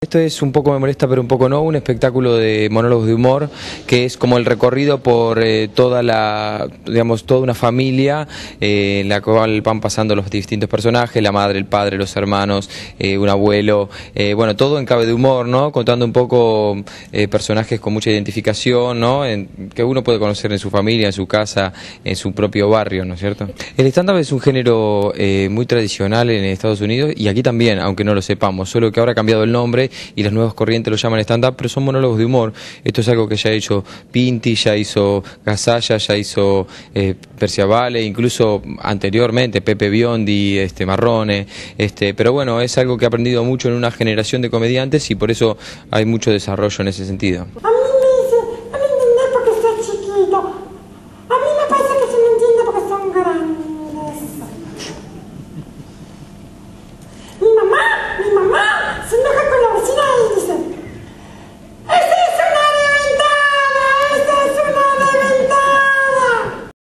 Esto es un poco me molesta, pero un poco no, un espectáculo de monólogos de humor que es como el recorrido por eh, toda la, digamos, toda una familia eh, en la cual van pasando los distintos personajes, la madre, el padre, los hermanos, eh, un abuelo, bueno, todo en cabe de humor, ¿no? Contando un poco personajes con mucha identificación, ¿no? que uno puede conocer en su familia, en su casa, en su propio barrio, ¿no es cierto? El stand-up es un género muy tradicional en Estados Unidos y aquí también, aunque no lo sepamos, solo que ahora ha cambiado el nombre y las nuevas corrientes lo llaman stand-up, pero son monólogos de humor. Esto es algo que ya ha hecho Pinti, ya hizo Gasalla, ya hizo eh, incluso anteriormente Pepe Biondi, este, Marrone. Este, pero bueno, es algo que ha aprendido mucho en una generación de comediantes y por eso hay mucho desarrollo en ese sentido.